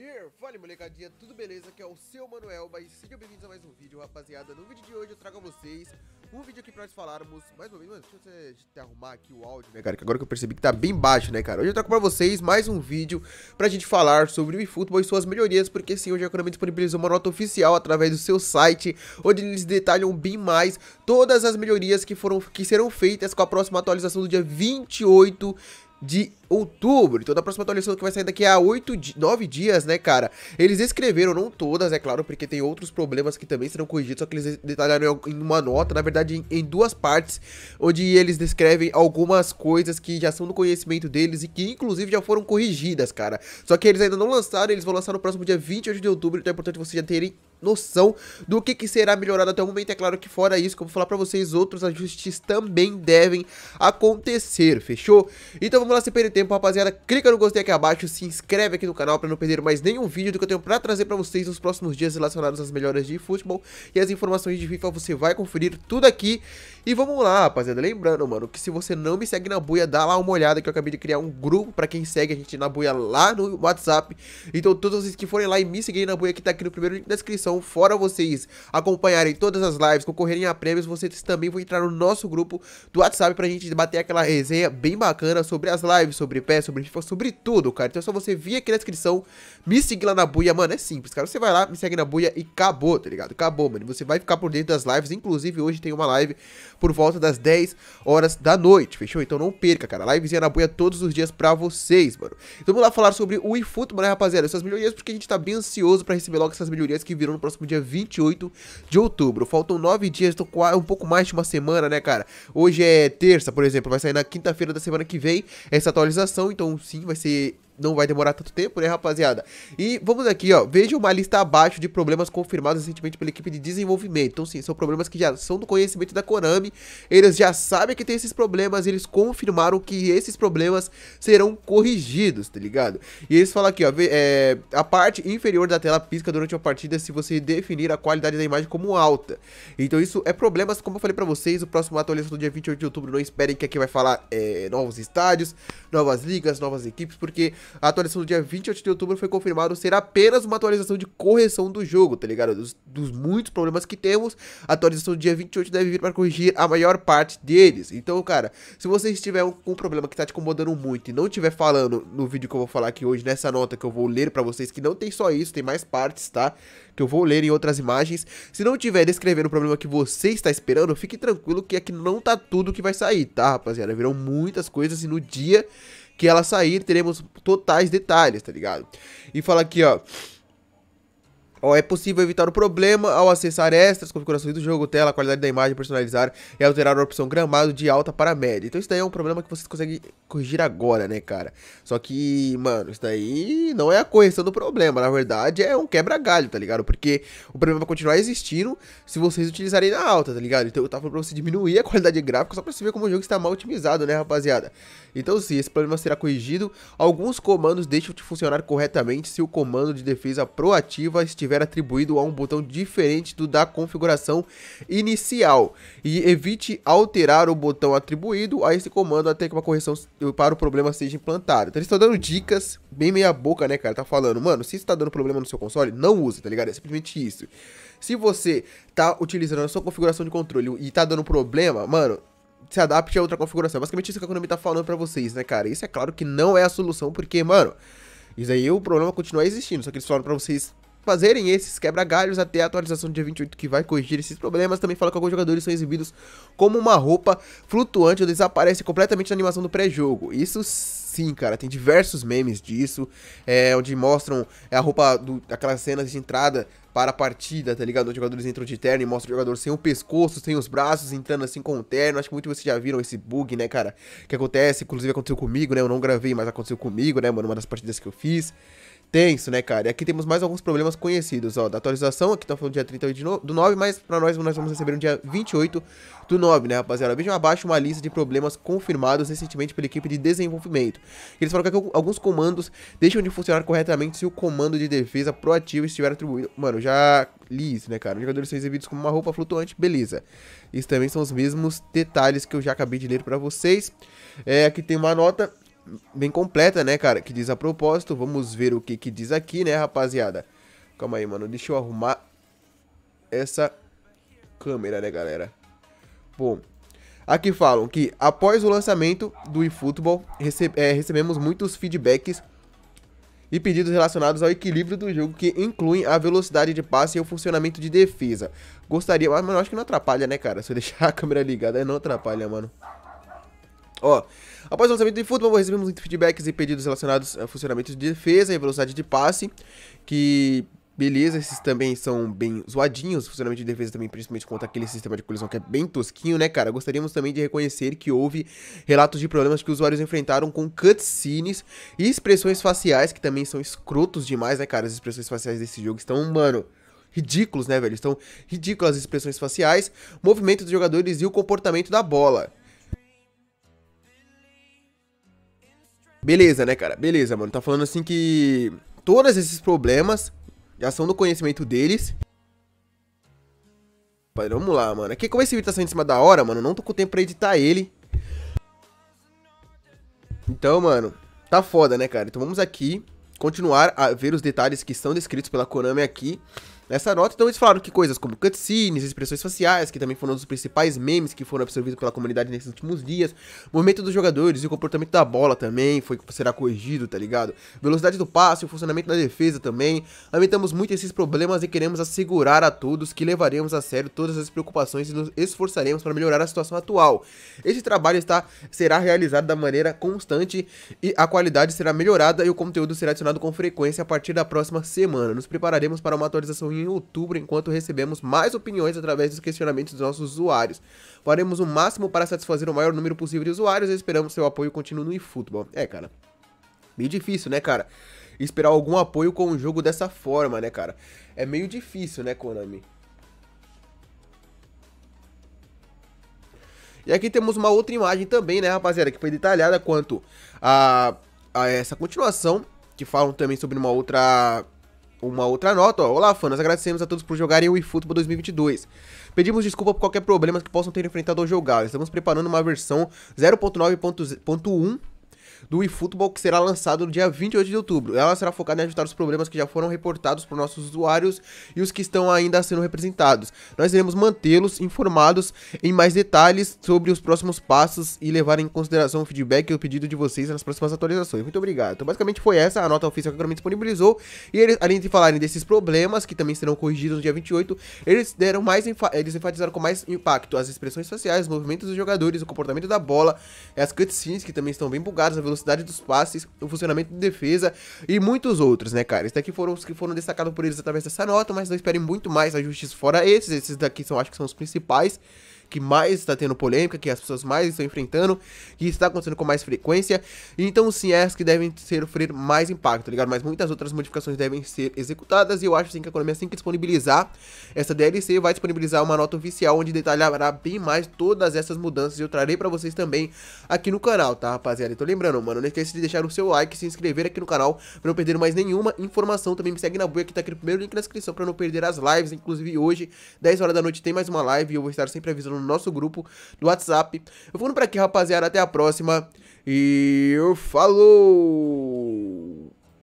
Here! Fala molecadinha, tudo beleza? Aqui é o seu Manuel, mas sejam bem-vindos a mais um vídeo, rapaziada. No vídeo de hoje eu trago a vocês um vídeo aqui pra nós falarmos, mais uma vez, mano, deixa eu até arrumar aqui o áudio, né, cara, que agora que eu percebi que tá bem baixo, né, cara. Hoje eu trago pra vocês mais um vídeo pra gente falar sobre o eFootball e suas melhorias, porque sim, hoje a Konami disponibilizou uma nota oficial através do seu site, onde eles detalham bem mais todas as melhorias que foram, que serão feitas com a próxima atualização do dia 28 de outubro. Então, da próxima atualização que vai sair daqui a 8, 9 dias, né, cara? Eles escreveram, não todas, é claro, porque tem outros problemas que também serão corrigidos, só que eles detalharam em uma nota, na verdade, em, em duas partes, onde eles descrevem algumas coisas que já são do conhecimento deles e que, inclusive, já foram corrigidas, cara. Só que eles ainda não lançaram, eles vão lançar no próximo dia 28 de outubro, então é importante vocês já terem noção do que, que será melhorado até o momento. É claro que fora isso, como falar para vocês, outros ajustes também devem acontecer, fechou? Então vamos lá, sem perder tempo, rapaziada. Clica no gostei aqui abaixo, se inscreve aqui no canal para não perder mais nenhum vídeo do que eu tenho para trazer para vocês nos próximos dias relacionados às melhoras de futebol e as informações de FIFA. Você vai conferir tudo aqui. E vamos lá, rapaziada. Lembrando, mano, que se você não me segue na buia, dá lá uma olhada que eu acabei de criar um grupo para quem segue a gente na buia lá no WhatsApp. Então todos vocês que forem lá e me seguirem na buia que tá aqui no primeiro link da descrição, descrição. Fora vocês acompanharem todas as lives, concorrerem a prêmios, vocês também vão entrar no nosso grupo do WhatsApp pra gente bater aquela resenha bem bacana sobre as lives, sobre pé, sobre FIFA, sobre tudo, cara. Então é só você vir aqui na descrição, me seguir lá na buia, mano, é simples, cara. Você vai lá, me segue na buia e acabou, tá ligado? Acabou, mano. Você vai ficar por dentro das lives, inclusive hoje tem uma live por volta das 10 horas da noite, fechou? Então não perca, cara. Livezinha na buia todos os dias pra vocês, mano. Então vamos lá falar sobre o eFootball, né, rapaziada? Essas melhorias, porque a gente tá bem ansioso pra receber logo essas melhorias que viram próximo dia 28 de outubro. Faltam nove dias, tô então com um pouco mais de uma semana, né, cara? Hoje é terça, por exemplo, vai sair na quinta-feira da semana que vem essa atualização, então sim, vai ser não vai demorar tanto tempo, né, rapaziada? E vamos aqui, ó. Veja uma lista abaixo de problemas confirmados recentemente pela equipe de desenvolvimento. Então, sim, são problemas que já são do conhecimento da Konami. Eles já sabem que tem esses problemas. Eles confirmaram que esses problemas serão corrigidos, tá ligado? E eles falam aqui, ó. É, a parte inferior da tela pisca durante uma partida se você definir a qualidade da imagem como alta. Então, isso é problemas, como eu falei pra vocês. O próximo atualização do dia 28 de outubro. Não esperem que aqui vai falar é, novos estádios, novas ligas, novas equipes, porque a atualização do dia 28 de outubro foi confirmado ser apenas uma atualização de correção do jogo, tá ligado? Dos, dos muitos problemas que temos, a atualização do dia 28 deve vir para corrigir a maior parte deles. Então, cara, se você estiver com um, problema que tá te incomodando muito e não estiver falando no vídeo que eu vou falar aqui hoje, nessa nota que eu vou ler para vocês, que não tem só isso, tem mais partes, tá? Que eu vou ler em outras imagens. Se não tiver descrevendo o problema que você está esperando, fique tranquilo que aqui não tá tudo que vai sair, tá, rapaziada? Virão muitas coisas e no dia que ela sair, teremos totais detalhes, tá ligado? E fala aqui, ó. Ó, é possível evitar o problema ao acessar extras, configurações do jogo, tela, qualidade da imagem, personalizar e alterar a opção gramado de alta para média. Então isso daí é um problema que vocês conseguem corrigir agora, né, cara? Só que, mano, isso daí não é a correção do problema. Na verdade, é um quebra-galho, tá ligado? Porque o problema vai continuar existindo se vocês utilizarem na alta, tá ligado? Então eu tava falando pra você diminuir a qualidade gráfica só pra você ver como o jogo está mal otimizado, né, rapaziada? Então sim, esse problema será corrigido. Alguns comandos deixam de funcionar corretamente se o comando de defesa proativa estiver estiver atribuído a um botão diferente do da configuração inicial e evite alterar o botão atribuído a esse comando até que uma correção para o problema seja implantada. Então eles estão dando dicas bem meia boca, né, cara? Tá falando, mano, se está dando problema no seu console, não use, tá ligado? É simplesmente isso. Se você tá utilizando a sua configuração de controle e tá dando problema, mano, se adapte a outra configuração. É basicamente isso que a economia tá falando para vocês, né, cara? Isso é claro que não é a solução, porque, mano, isso aí o problema continua existindo, só que eles falaram para vocês fazerem esses quebra-galhos até a atualização do dia 28 que vai corrigir esses problemas. Também fala que alguns jogadores são exibidos como uma roupa flutuante ou desaparece completamente na animação do pré-jogo. Isso sim, cara, tem diversos memes disso, é, onde mostram é, a roupa, daquelas aquelas cenas de entrada para a partida, tá ligado? Os jogadores entram de terno e mostram o jogador sem o pescoço, sem os braços, entrando assim com o terno. Acho que muitos de vocês já viram esse bug, né, cara? Que acontece, inclusive aconteceu comigo, né? Eu não gravei, mas aconteceu comigo, né, mano? Uma das partidas que eu fiz tenso, né, cara? E aqui temos mais alguns problemas conhecidos, ó, da atualização, aqui tá falando dia 38 do 9, mas pra nós, nós vamos receber no dia 28 do 9, né, rapaziada? Vejam abaixo uma lista de problemas confirmados recentemente pela equipe de desenvolvimento. Eles falaram que alguns comandos deixam de funcionar corretamente se o comando de defesa proativo estiver atribuído... Mano, já li isso, né, cara? Os jogadores são exibidos como uma roupa flutuante, beleza. Isso também são os mesmos detalhes que eu já acabei de ler pra vocês. É, aqui tem uma nota bem completa, né, cara? Que diz a propósito. Vamos ver o que, que diz aqui, né, rapaziada? Calma aí, mano. Deixa eu arrumar essa câmera, né, galera? Bom, aqui falam que após o lançamento do eFootball, é, recebemos muitos feedbacks e pedidos relacionados ao equilíbrio do jogo que incluem a velocidade de passe e o funcionamento de defesa. Gostaria, mas mano, acho que não atrapalha, né, cara? Se eu deixar a câmera ligada, não atrapalha, mano. Ó, após o lançamento de futebol, recebemos muitos feedbacks e pedidos relacionados a funcionamento de defesa e velocidade de passe, que Beleza, esses também são bem zoadinhos, funcionamento de defesa também, principalmente contra aquele sistema de colisão que é bem tosquinho, né, cara? Gostaríamos também de reconhecer que houve relatos de problemas que usuários enfrentaram com cutscenes e expressões faciais, que também são escrotos demais, né, cara? As expressões faciais desse jogo estão, mano, ridículos, né, velho? Estão ridículas as expressões faciais, movimento dos jogadores e o comportamento da bola. Beleza, né, cara? Beleza, mano. Tá falando assim que todos esses problemas já são do conhecimento deles. Vamos lá, mano. Aqui, como esse vídeo tá saindo em cima da hora, mano, não tô com tempo pra editar ele. Então, mano, tá foda, né, cara? Então vamos aqui continuar a ver os detalhes que são descritos pela Konami aqui nessa nota. Então eles falaram que coisas como cutscenes, expressões faciais, que também foram um dos principais memes que foram absorvidos pela comunidade nesses últimos dias, movimento dos jogadores e o comportamento da bola também foi será corrigido, tá ligado? Velocidade do passe, o funcionamento da defesa também. Lamentamos muito esses problemas e queremos assegurar a todos que levaremos a sério todas as preocupações e nos esforçaremos para melhorar a situação atual. Esse trabalho está será realizado da maneira constante e a qualidade será melhorada e o conteúdo será adicionado com frequência a partir da próxima semana. Nos prepararemos para uma atualização em em outubro, enquanto recebemos mais opiniões através dos questionamentos dos nossos usuários. Faremos o máximo para satisfazer o maior número possível de usuários e esperamos seu apoio contínuo no eFootball. É, cara. Meio difícil, né, cara? Esperar algum apoio com um jogo dessa forma, né, cara? É meio difícil, né, Konami? E aqui temos uma outra imagem também, né, rapaziada, que foi detalhada quanto a, a essa continuação, que falam também sobre uma outra uma outra nota. Ó. Olá, fãs, agradecemos a todos por jogarem o eFootball 2022. Pedimos desculpa por qualquer problema que possam ter enfrentado ao jogar. Estamos preparando uma versão 0.9.1 do eFootball que será lançado no dia 28 de outubro. Ela será focada em ajustar os problemas que já foram reportados por nossos usuários e os que estão ainda sendo representados. Nós iremos mantê-los informados em mais detalhes sobre os próximos passos e levar em consideração o feedback e o pedido de vocês nas próximas atualizações. Muito obrigado. Então, basicamente foi essa a nota oficial que a Konami disponibilizou. E eles, além de falarem desses problemas que também serão corrigidos no dia 28, eles deram mais eles enfatizaram com mais impacto as expressões faciais, os movimentos dos jogadores, o comportamento da bola, as cutscenes que também estão bem bugadas, a velocidade dos passes, o funcionamento de defesa e muitos outros, né, cara? Esses daqui foram os que foram destacados por eles através dessa nota, mas não esperem muito mais ajustes fora esses. Esses daqui são, acho que são os principais que mais está tendo polêmica, que as pessoas mais estão enfrentando, que está acontecendo com mais frequência. Então sim, é as que devem sofrer mais impacto, tá ligado? Mas muitas outras modificações devem ser executadas e eu acho assim que a economia assim que disponibilizar essa DLC vai disponibilizar uma nota oficial onde detalhará bem mais todas essas mudanças e eu trarei para vocês também aqui no canal, tá rapaziada? Então lembrando, mano, não esqueça de deixar o seu like, se inscrever aqui no canal para não perder mais nenhuma informação. Também me segue na boia que tá aqui no primeiro link na descrição para não perder as lives, inclusive hoje, 10 horas da noite tem mais uma live e eu vou estar sempre avisando no nosso grupo do WhatsApp. Eu vou por aqui, rapaziada. Até a próxima. E falou!